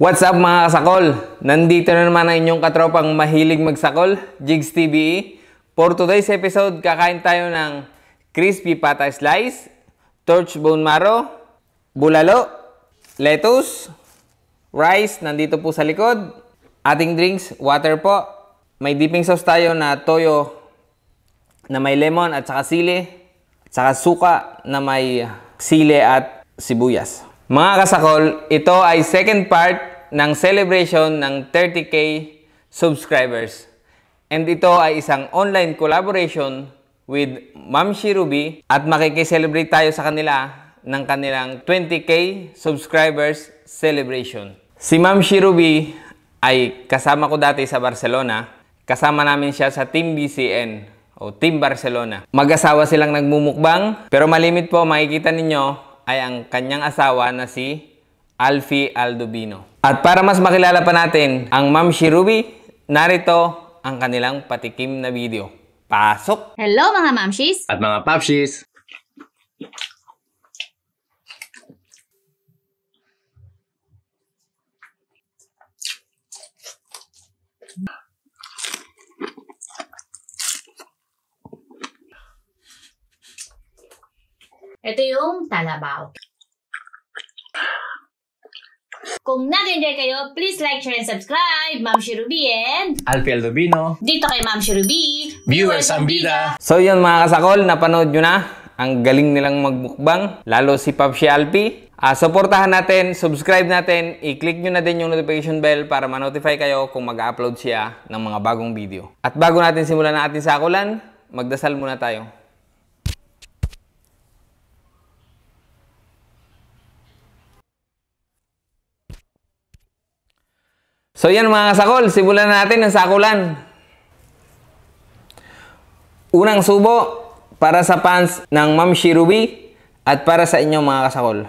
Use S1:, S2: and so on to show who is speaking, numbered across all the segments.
S1: What's up mga kasakol? Nandito na naman ang inyong katropang mahilig magsakol, Jigs TV. E. For today's episode, kakain tayo ng crispy pata slice, torch bone marrow, bulalo, lettuce, rice, nandito po sa likod, ating drinks, water po, may dipping sauce tayo na toyo na may lemon at saka sili, at saka suka na may sili at sibuyas. Mga kasakol, ito ay second part ng celebration ng 30k subscribers. And ito ay isang online collaboration with Ma'am Shirubi at makikiselebrate tayo sa kanila ng kanilang 20k subscribers celebration. Si Ma'am Shirubi ay kasama ko dati sa Barcelona. Kasama namin siya sa Team BCN o Team Barcelona. Mag-asawa silang nagmumukbang pero malimit po makikita ninyo ay ang kanyang asawa na si Alfie Aldubino. At para mas makilala pa natin ang Ma'am Shirubi, narito ang kanilang patikim na video. Pasok! Hello mga Mamshis! At mga Papshis! Ito yung talabaw. Kung nag-enjoy kayo, please like, share, and subscribe. Ma'am Shirubi and... Alfiel Rubino. Dito kay Ma'am Shirubi. Viewers ang bida. So yun mga kasakol, napanood nyo na. Ang galing nilang magbukbang. lalo si Papsi Alpi. Uh, ah, supportahan natin, subscribe natin, i-click nyo na din yung notification bell para ma-notify kayo kung mag-upload siya ng mga bagong video. At bago natin simulan ang ating sakulan, magdasal muna tayo. So yan mga kasakol, simulan natin ang sakulan. Unang subo para sa fans ng Ma'am Shirubi at para sa inyo mga kasakol.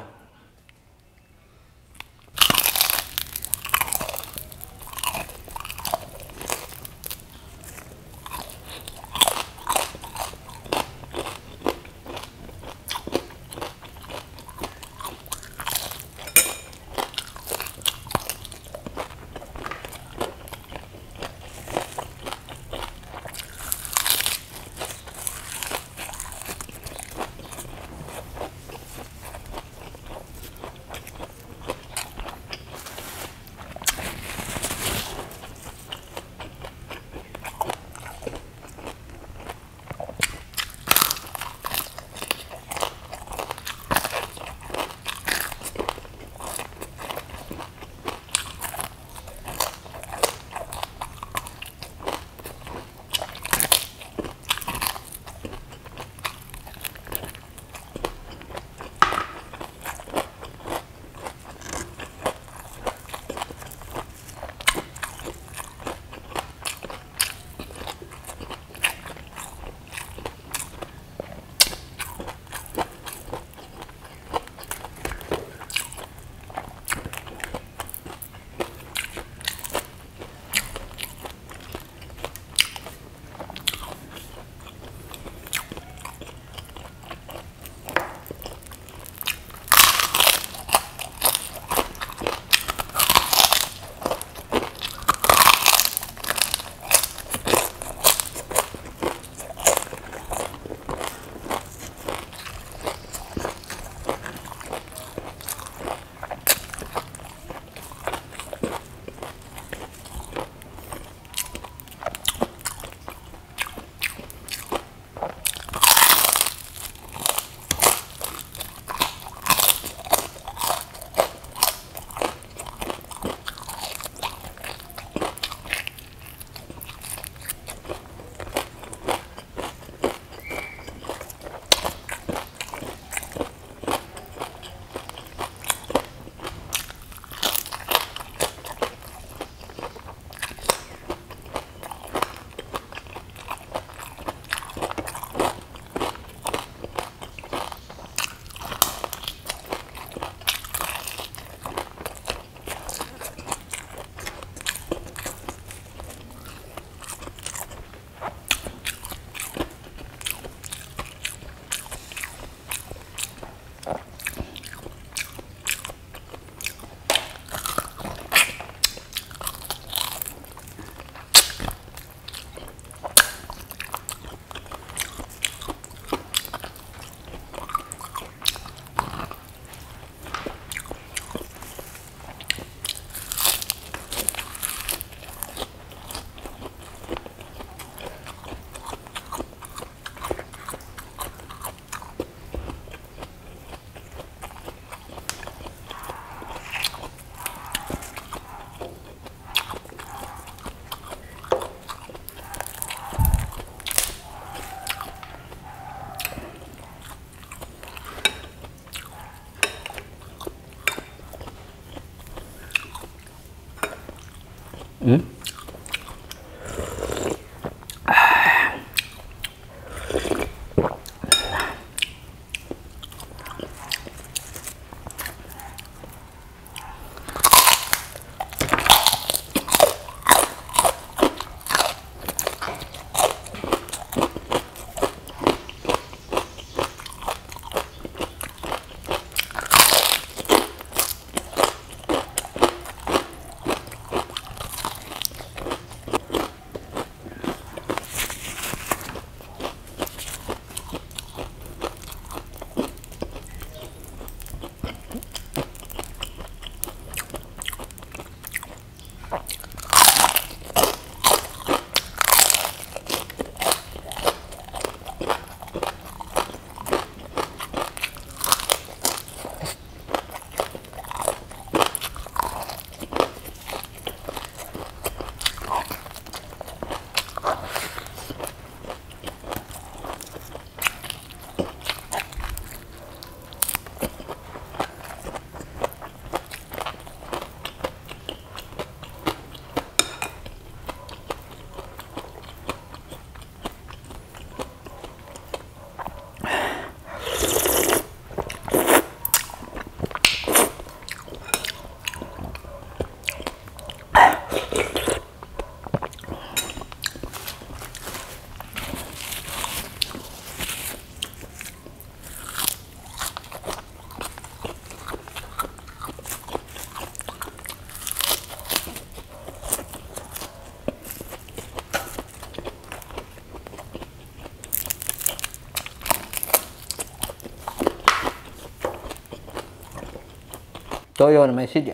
S1: toi on message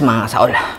S1: más, ahora.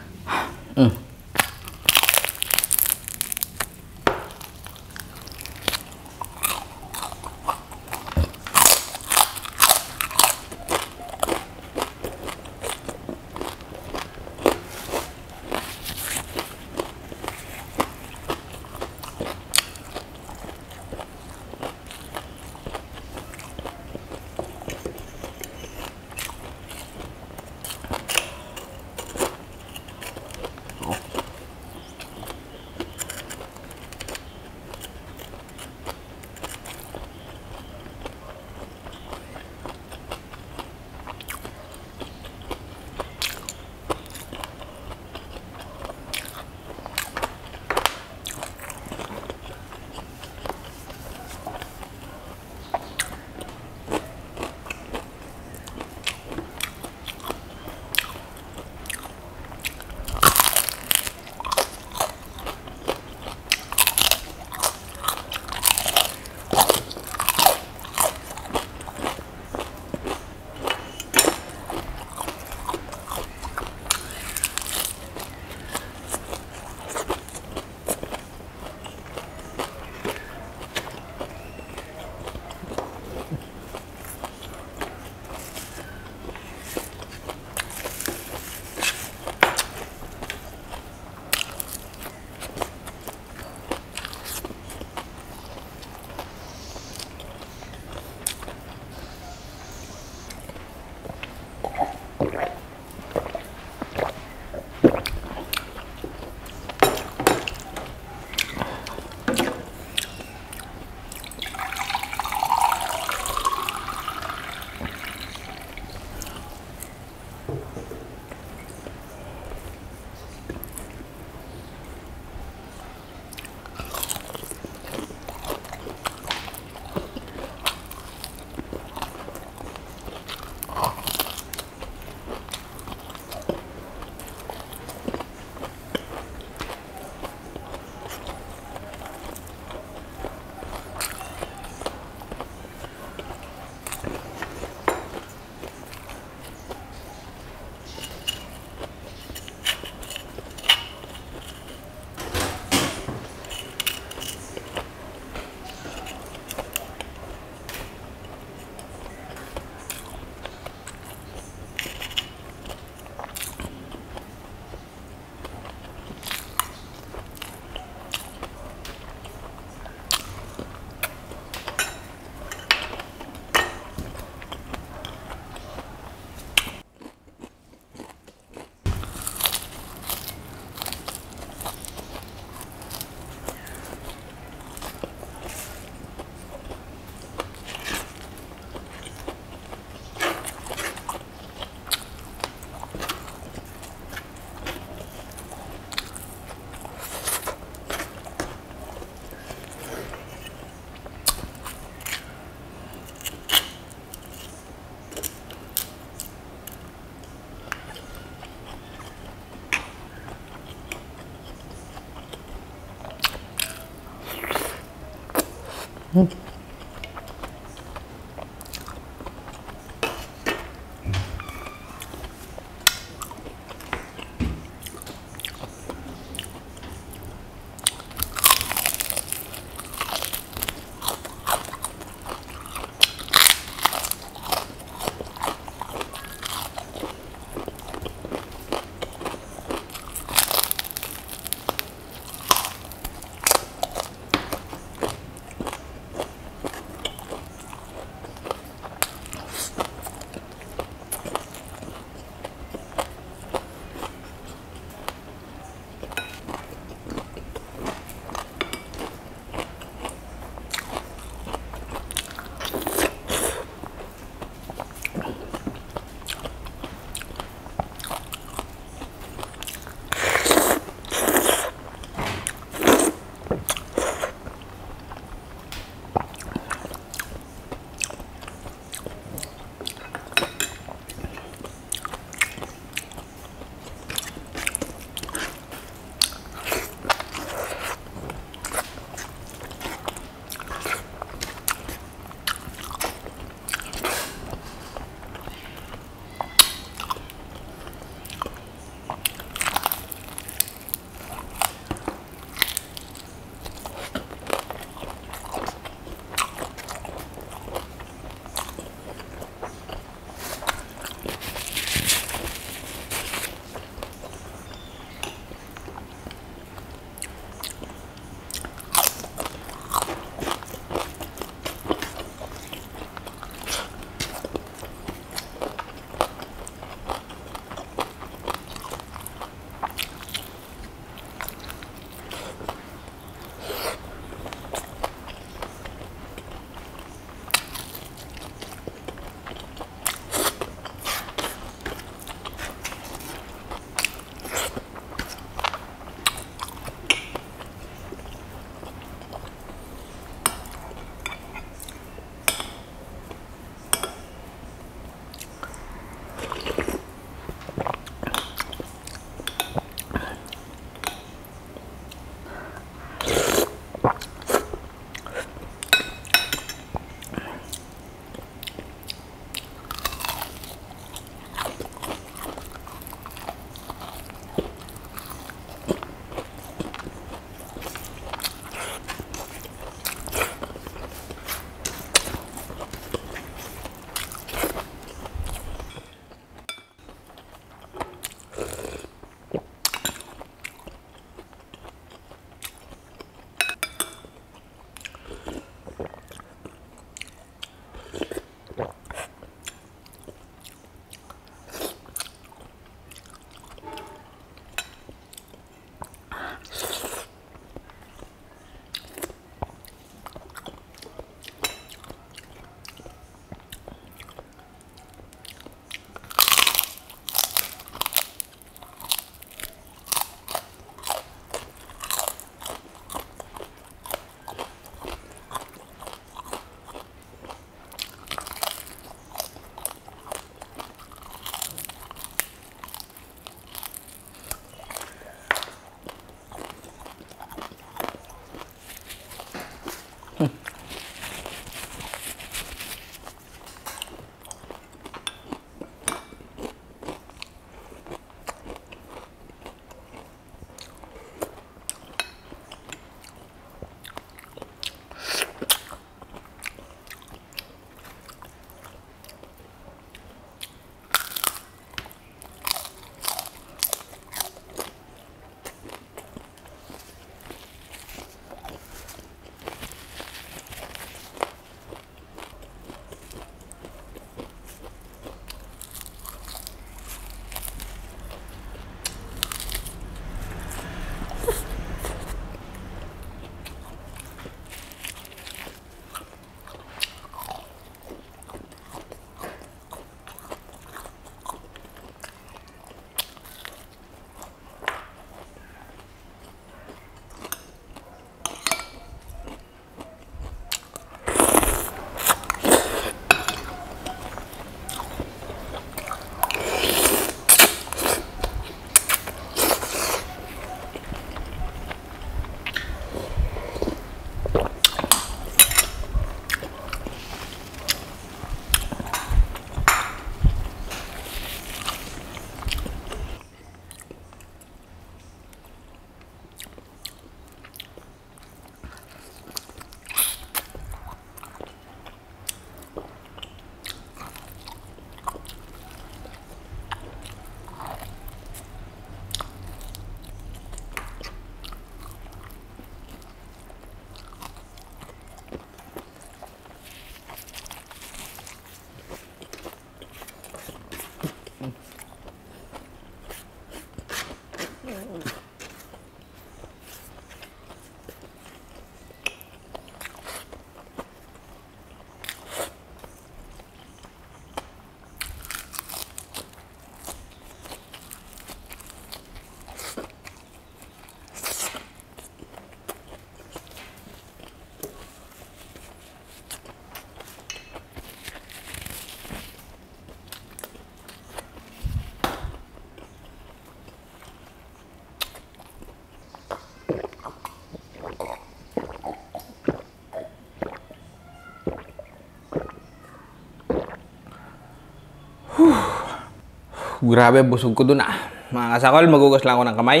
S1: Grabe, busog ko dun ah. Mga kasakol, magugas lang ako ng kamay.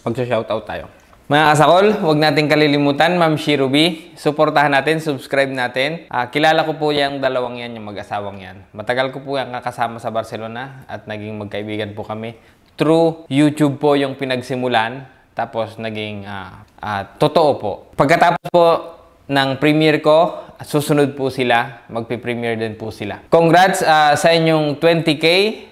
S1: Pagsa-shoutout tayo. Mga kasakol, huwag natin kalilimutan, Ma'am Shirubi. Suportahan natin, subscribe natin. Uh, kilala ko po yung dalawang yan, yung mag-asawang yan. Matagal ko po yung kakasama sa Barcelona at naging magkaibigan po kami. True, YouTube po yung pinagsimulan. Tapos naging uh, uh, totoo po. Pagkatapos po ng premiere ko susunod po sila, magpi premiere din po sila. Congrats uh, sa inyong 20k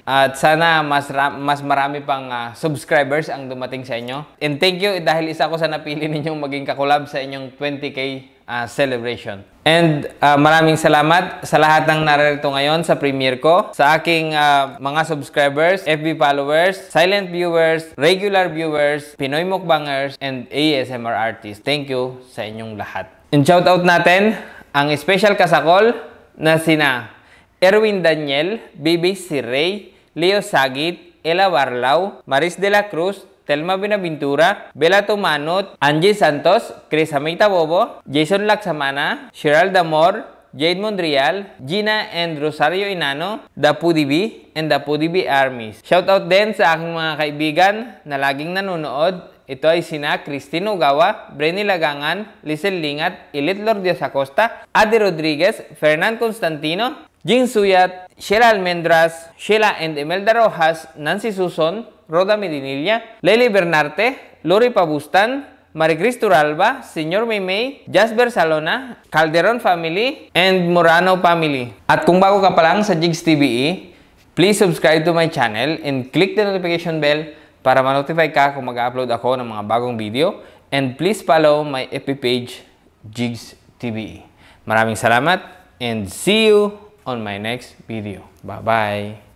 S1: at sana mas mas marami pang uh, subscribers ang dumating sa inyo. And thank you dahil isa ko sa napili ninyong maging kakolab sa inyong 20k uh, ah, celebration. And uh, maraming salamat sa lahat ng narito ngayon sa premiere ko, sa aking uh, mga subscribers, FB followers, silent viewers, regular viewers, Pinoy mukbangers, and ASMR artists. Thank you sa inyong lahat. And shout out natin ang special kasakol na sina Erwin Daniel, Bibi Sirrey, Leo Sagit, Ela Barlaw, Maris de la Cruz, Telma Binaventura, Bella Tumanot, Angie Santos, Amita Bobo, Jason Laksamana, Cheryl Damor, Jade Mondrial, Gina and Rosario Inano, Dapudibi, and Dapudibi Armies. Shoutout din sa aking mga kaibigan na laging nanonood ito ay sina Christine Ogawa, Brenny Lagangan, Lisel Lingat, Ilitlor Dios Acosta, Ade Rodriguez, Fernan Constantino, Jin Suyat, Sheila Almendras, Sheila and Imelda Rojas, Nancy Suson, Roda Medinilla, Lely Bernarte, Lori Pabustan, Maricris Turalba, Señor Mimei, Jasper Salona, Calderon Family, and Morano Family. At kung bago ka pa lang sa Jigs TVE, please subscribe to my channel and click the notification bell para ma-notify ka kung mag-upload ako ng mga bagong video. And please follow my FB page, Jigs TV. Maraming salamat and see you on my next video. Bye-bye!